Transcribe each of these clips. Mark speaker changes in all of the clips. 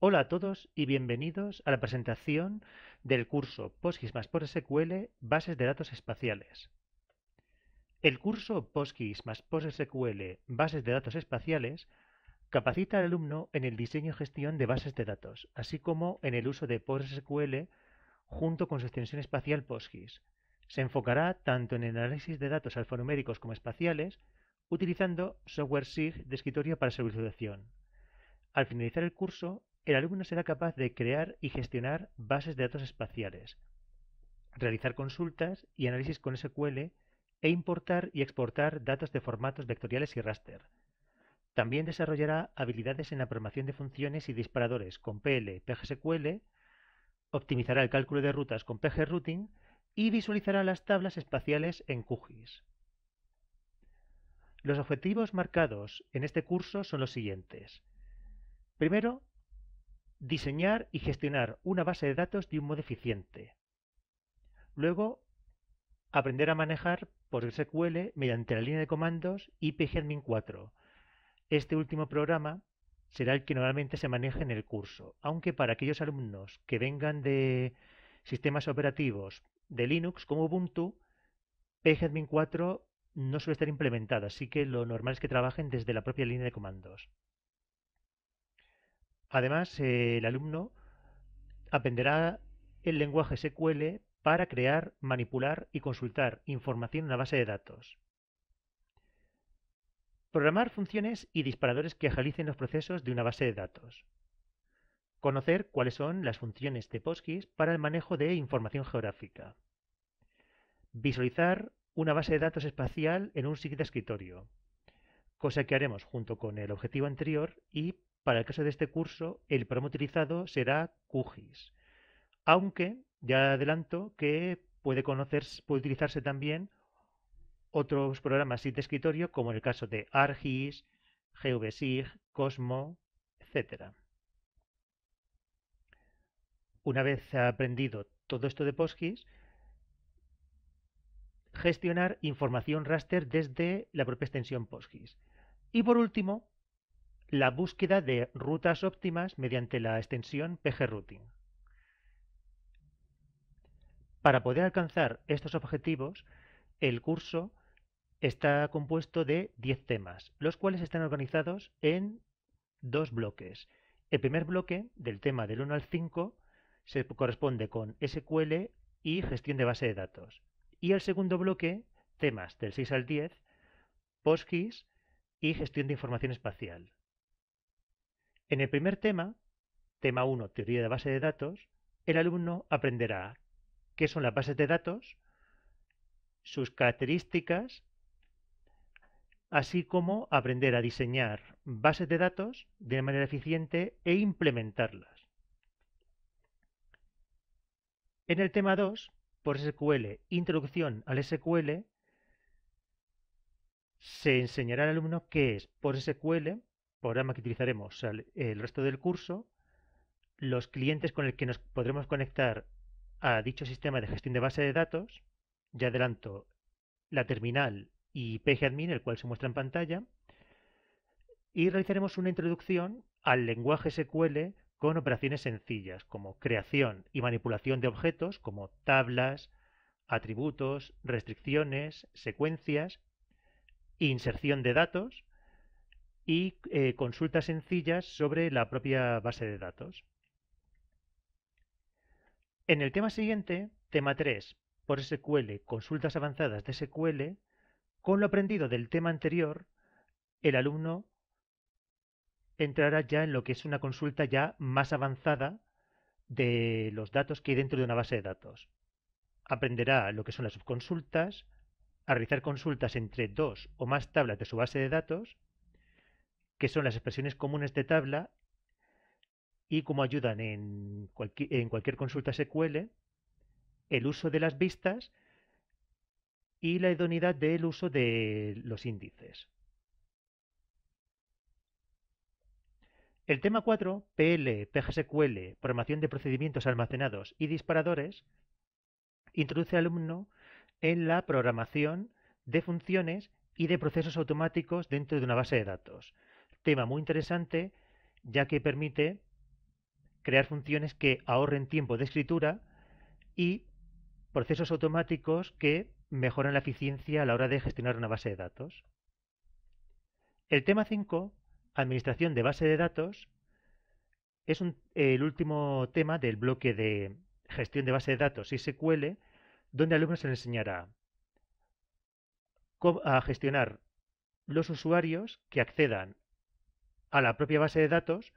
Speaker 1: Hola a todos y bienvenidos a la presentación del curso PostGIS más PostSQL Bases de Datos Espaciales. El curso PostGIS más PostSQL Bases de Datos Espaciales capacita al alumno en el diseño y gestión de bases de datos, así como en el uso de PostSQL junto con su extensión espacial PostGIS. Se enfocará tanto en el análisis de datos alfanuméricos como espaciales, utilizando software SIG de escritorio para su visualización. Al finalizar el curso, el alumno será capaz de crear y gestionar bases de datos espaciales, realizar consultas y análisis con SQL e importar y exportar datos de formatos vectoriales y raster. También desarrollará habilidades en la programación de funciones y disparadores con PL, PGSQL, optimizará el cálculo de rutas con PGRouting y visualizará las tablas espaciales en QGIS. Los objetivos marcados en este curso son los siguientes. Primero, Diseñar y gestionar una base de datos de un modo eficiente. Luego, aprender a manejar por SQL mediante la línea de comandos y pgadmin 4 Este último programa será el que normalmente se maneja en el curso, aunque para aquellos alumnos que vengan de sistemas operativos de Linux como Ubuntu, pgadmin4 no suele estar implementado, así que lo normal es que trabajen desde la propia línea de comandos. Además, eh, el alumno aprenderá el lenguaje SQL para crear, manipular y consultar información en una base de datos. Programar funciones y disparadores que agilicen los procesos de una base de datos. Conocer cuáles son las funciones de PostGIS para el manejo de información geográfica. Visualizar una base de datos espacial en un SIG de escritorio, cosa que haremos junto con el objetivo anterior y para el caso de este curso, el programa utilizado será QGIS, aunque ya adelanto que puede, conocerse, puede utilizarse también otros programas de escritorio, como en el caso de ARGIS, GVSIG, Cosmo, etc. Una vez aprendido todo esto de PostGIS, gestionar información raster desde la propia extensión PostGIS. Y por último, la búsqueda de rutas óptimas mediante la extensión pgrouting. Para poder alcanzar estos objetivos, el curso está compuesto de 10 temas, los cuales están organizados en dos bloques. El primer bloque, del tema del 1 al 5, se corresponde con SQL y gestión de base de datos. Y el segundo bloque, temas del 6 al 10, PostGIS y gestión de información espacial. En el primer tema, tema 1, teoría de base de datos, el alumno aprenderá qué son las bases de datos, sus características, así como aprender a diseñar bases de datos de manera eficiente e implementarlas. En el tema 2, por SQL, Introducción al SQL, se enseñará al alumno qué es por SQL, programa que utilizaremos el resto del curso, los clientes con el que nos podremos conectar a dicho sistema de gestión de base de datos, ya adelanto la terminal y PGAdmin, el cual se muestra en pantalla, y realizaremos una introducción al lenguaje SQL con operaciones sencillas como creación y manipulación de objetos como tablas, atributos, restricciones, secuencias, inserción de datos y eh, consultas sencillas sobre la propia base de datos. En el tema siguiente, tema 3, por SQL, consultas avanzadas de SQL, con lo aprendido del tema anterior, el alumno entrará ya en lo que es una consulta ya más avanzada de los datos que hay dentro de una base de datos. Aprenderá lo que son las subconsultas, a realizar consultas entre dos o más tablas de su base de datos que son las expresiones comunes de tabla y cómo ayudan en, en cualquier consulta SQL, el uso de las vistas y la idoneidad del uso de los índices. El tema 4, PL, PGSQL, programación de procedimientos almacenados y disparadores, introduce al alumno en la programación de funciones y de procesos automáticos dentro de una base de datos tema muy interesante, ya que permite crear funciones que ahorren tiempo de escritura y procesos automáticos que mejoran la eficiencia a la hora de gestionar una base de datos. El tema 5, administración de base de datos, es el último tema del bloque de gestión de base de datos y SQL, donde al alumno se le enseñará a gestionar los usuarios que accedan a la propia base de datos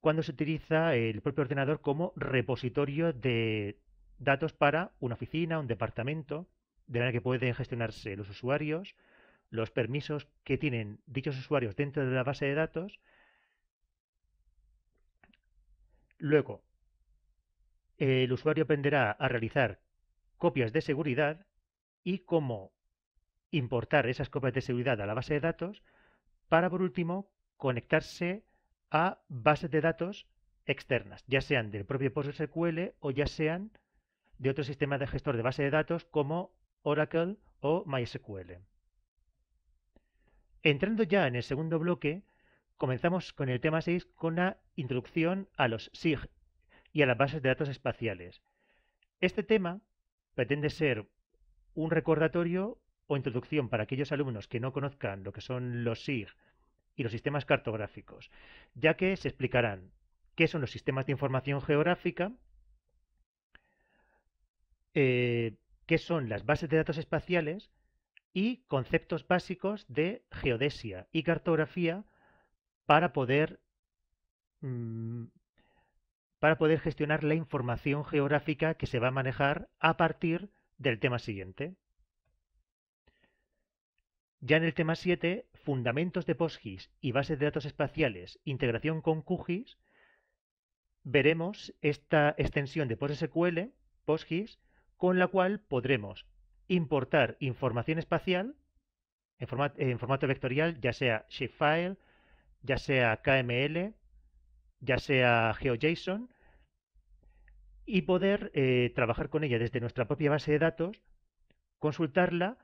Speaker 1: cuando se utiliza el propio ordenador como repositorio de datos para una oficina, un departamento, de manera que pueden gestionarse los usuarios, los permisos que tienen dichos usuarios dentro de la base de datos. Luego, el usuario aprenderá a realizar copias de seguridad y cómo importar esas copias de seguridad a la base de datos para, por último, conectarse a bases de datos externas, ya sean del propio PostgreSQL o ya sean de otro sistema de gestor de bases de datos como Oracle o MySQL. Entrando ya en el segundo bloque, comenzamos con el tema 6 con la introducción a los SIG y a las bases de datos espaciales. Este tema pretende ser un recordatorio o introducción para aquellos alumnos que no conozcan lo que son los SIG y los sistemas cartográficos, ya que se explicarán qué son los sistemas de información geográfica, eh, qué son las bases de datos espaciales y conceptos básicos de geodesia y cartografía para poder, mm, para poder gestionar la información geográfica que se va a manejar a partir del tema siguiente. Ya en el tema 7, fundamentos de PostGIS y bases de datos espaciales, integración con QGIS, veremos esta extensión de PostSQL, PostGIS, con la cual podremos importar información espacial en, formato vectorial, ya sea shapefile, ya sea KML, ya sea GeoJSON, y poder eh, trabajar con ella desde nuestra propia base de datos, consultarla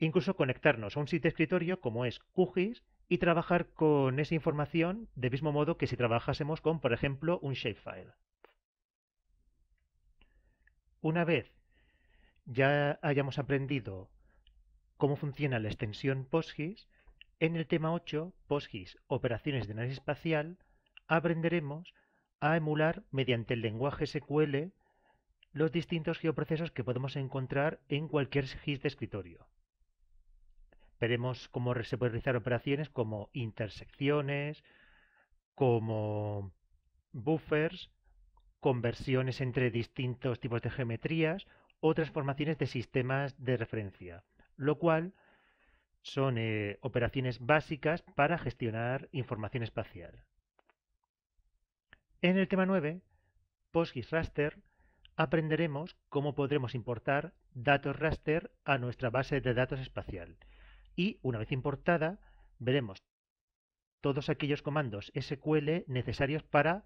Speaker 1: Incluso conectarnos a un sitio de escritorio como es QGIS y trabajar con esa información del mismo modo que si trabajásemos con, por ejemplo, un shapefile. Una vez ya hayamos aprendido cómo funciona la extensión PostGIS, en el tema 8, PostGIS, operaciones de análisis espacial, aprenderemos a emular mediante el lenguaje SQL los distintos geoprocesos que podemos encontrar en cualquier GIS de escritorio. Veremos cómo se pueden realizar operaciones como intersecciones, como buffers, conversiones entre distintos tipos de geometrías o transformaciones de sistemas de referencia, lo cual son eh, operaciones básicas para gestionar información espacial. En el tema 9, PostGIS Raster, aprenderemos cómo podremos importar datos raster a nuestra base de datos espacial y una vez importada veremos todos aquellos comandos SQL necesarios para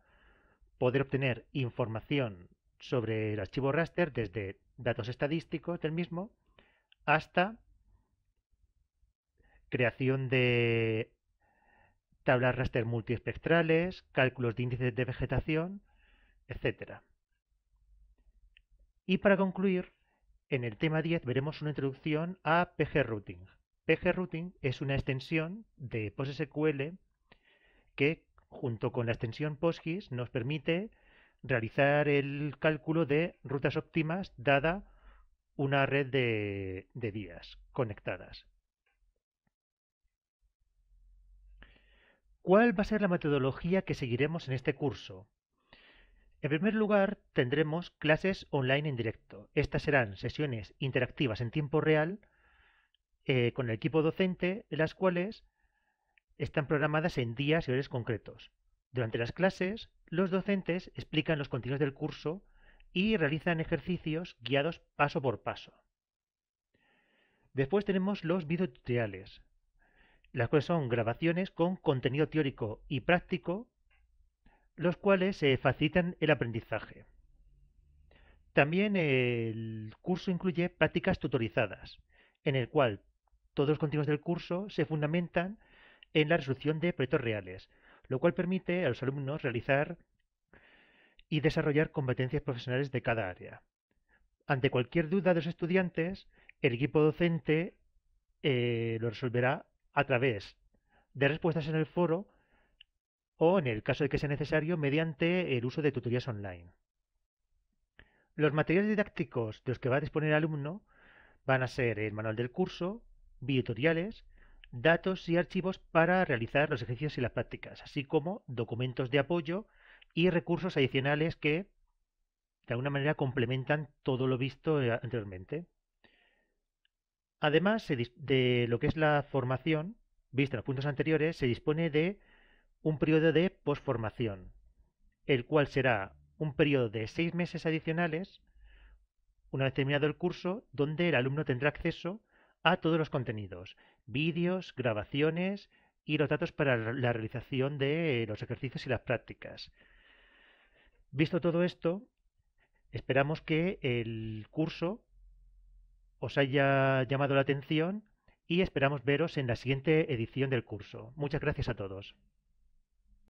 Speaker 1: poder obtener información sobre el archivo raster desde datos estadísticos del mismo hasta creación de tablas raster multiespectrales, cálculos de índices de vegetación, etc. Y para concluir, en el tema 10 veremos una introducción a PG Routing pgRouting es una extensión de Postsql que, junto con la extensión PostGIS, nos permite realizar el cálculo de rutas óptimas dada una red de, de vías conectadas. ¿Cuál va a ser la metodología que seguiremos en este curso? En primer lugar, tendremos clases online en directo. Estas serán sesiones interactivas en tiempo real eh, con el equipo docente, las cuales están programadas en días y horas concretos. Durante las clases, los docentes explican los contenidos del curso y realizan ejercicios guiados paso por paso. Después tenemos los videotutoriales, las cuales son grabaciones con contenido teórico y práctico, los cuales eh, facilitan el aprendizaje. También eh, el curso incluye prácticas tutorizadas, en el cual todos los contenidos del curso se fundamentan en la resolución de proyectos reales, lo cual permite a los alumnos realizar y desarrollar competencias profesionales de cada área. Ante cualquier duda de los estudiantes, el equipo docente eh, lo resolverá a través de respuestas en el foro o, en el caso de que sea necesario, mediante el uso de tutorías online. Los materiales didácticos de los que va a disponer el alumno van a ser el manual del curso, videotutoriales, datos y archivos para realizar los ejercicios y las prácticas, así como documentos de apoyo y recursos adicionales que de alguna manera complementan todo lo visto eh, anteriormente. Además de lo que es la formación, visto los puntos anteriores, se dispone de un periodo de posformación, el cual será un periodo de seis meses adicionales, una vez terminado el curso, donde el alumno tendrá acceso a todos los contenidos, vídeos, grabaciones y los datos para la realización de los ejercicios y las prácticas. Visto todo esto, esperamos que el curso os haya llamado la atención y esperamos veros en la siguiente edición del curso. Muchas gracias a todos.